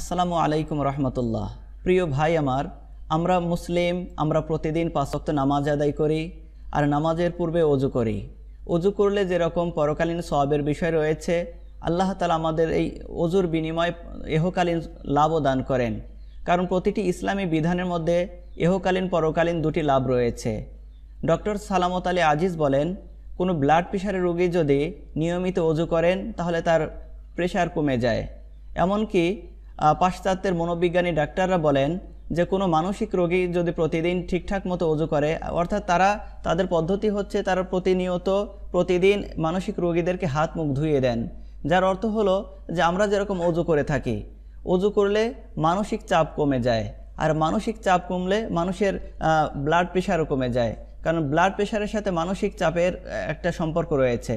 আসসালামু আলাইকুম রহমতুল্লাহ প্রিয় ভাই আমার আমরা মুসলিম আমরা প্রতিদিন পাঁচক্ত নামাজ আদায় করি আর নামাজের পূর্বে অজু করি অজু করলে যেরকম পরকালীন সবাবের বিষয় রয়েছে আল্লাহ তালা আমাদের এই অজুর বিনিময়ে এহকালীন লাভও দান করেন কারণ প্রতিটি ইসলামী বিধানের মধ্যে এহকালীন পরকালীন দুটি লাভ রয়েছে ডক্টর সালামত আলী আজিজ বলেন কোনো ব্লাড প্রেশারের রোগী যদি নিয়মিত অজু করেন তাহলে তার প্রেশার কমে যায় এমনকি পাশ্চাত্যের মনোবিজ্ঞানী ডাক্তাররা বলেন যে কোনো মানসিক রোগী যদি প্রতিদিন ঠিকঠাক মতো অজু করে অর্থাৎ তারা তাদের পদ্ধতি হচ্ছে তারা প্রতিনিয়ত প্রতিদিন মানসিক রোগীদেরকে হাত মুখ ধুয়ে দেন যার অর্থ হলো যে আমরা যেরকম অজু করে থাকি অজু করলে মানসিক চাপ কমে যায় আর মানসিক চাপ কমলে মানুষের ব্লাড প্রেশারও কমে যায় কারণ ব্লাড প্রেশারের সাথে মানসিক চাপের একটা সম্পর্ক রয়েছে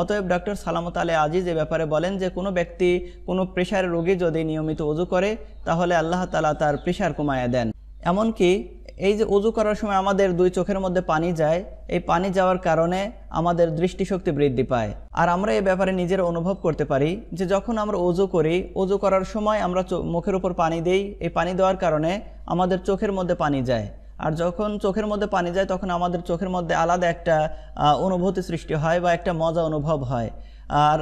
অতএব ডক্টর সালামত আলী আজিজ এ ব্যাপারে বলেন যে কোনো ব্যক্তি কোনো প্রেশার রোগী যদি নিয়মিত অজু করে তাহলে আল্লাহ তালা তার প্রেশার কমায় দেন এমনকি এই যে অজু করার সময় আমাদের দুই চোখের মধ্যে পানি যায় এই পানি যাওয়ার কারণে আমাদের দৃষ্টিশক্তি বৃদ্ধি পায় আর আমরা এই ব্যাপারে নিজের অনুভব করতে পারি যে যখন আমরা অজু করি অজু করার সময় আমরা মুখের উপর পানি দেই এই পানি দেওয়ার কারণে আমাদের চোখের মধ্যে পানি যায় আর যখন চোখের মধ্যে পানি যায় তখন আমাদের চোখের মধ্যে আলাদা একটা অনুভূতি সৃষ্টি হয় বা একটা মজা অনুভব হয় আর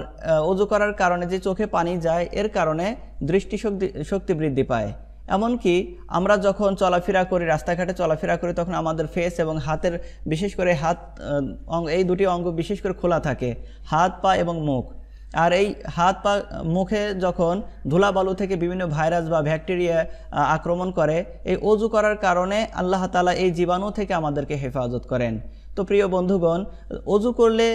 অজু করার কারণে যে চোখে পানি যায় এর কারণে দৃষ্টিশক্তি শক্তি বৃদ্ধি পায় এমনকি আমরা যখন চলাফেরা করি রাস্তাঘাটে চলাফেরা করি তখন আমাদের ফেস এবং হাতের বিশেষ করে হাত এই দুটি অঙ্গ বিশেষ করে খোলা থাকে হাত পা এবং মুখ আর এই হাত পা মুখে যখন ধুলাবালু থেকে বিভিন্ন ভাইরাস বা ব্যাকটেরিয়া আক্রমণ করে এই অজু করার কারণে আল্লাহ তালা এই জীবাণু থেকে আমাদেরকে হেফাজত করেন তো প্রিয় বন্ধুগণ অজু করলে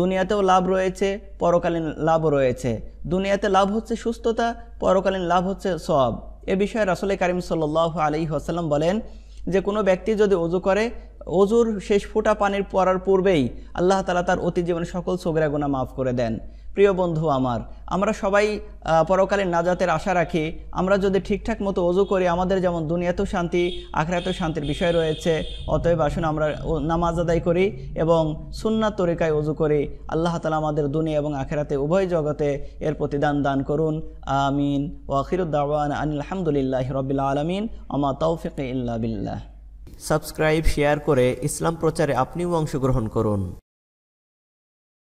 দুনিয়াতেও লাভ রয়েছে পরকালীন লাভও রয়েছে দুনিয়াতে লাভ হচ্ছে সুস্থতা পরকালীন লাভ হচ্ছে সব এ বিষয়ে রাসুল করিম সাল্লাহ আলী হাসাল্লাম বলেন যে কোনো ব্যক্তি যদি অজু করে অজুর শেষ ফোঁটা পানির পড়ার পূর্বেই আল্লাহ তালা তার অতি জীবনে সকল সবেরা গোনা মাফ করে দেন প্রিয় বন্ধু আমার আমরা সবাই পরকালের নাজাতের আশা রাখি আমরা যদি ঠিকঠাক মতো অজু করি আমাদের যেমন দুনিয়াতেও শান্তি আখরাতেও শান্তির বিষয় রয়েছে অতএব আসুন আমরা নামাজ আদায় করি এবং সুন্না তরিকায় অজু করি আল্লাহ তালা আমাদের দুনিয়া এবং আখেরাতে উভয় জগতে এর প্রতিদান দান করুন আমিন ওয়াখিরুদ্দাওয়ান আনিল আলহামদুলিল্লাহ রবিল আলমিন আমা তৌফিক ইল্লা বিল্লাহ সাবস্ক্রাইব শেয়ার করে ইসলাম প্রচারে আপনিও অংশগ্রহণ করুন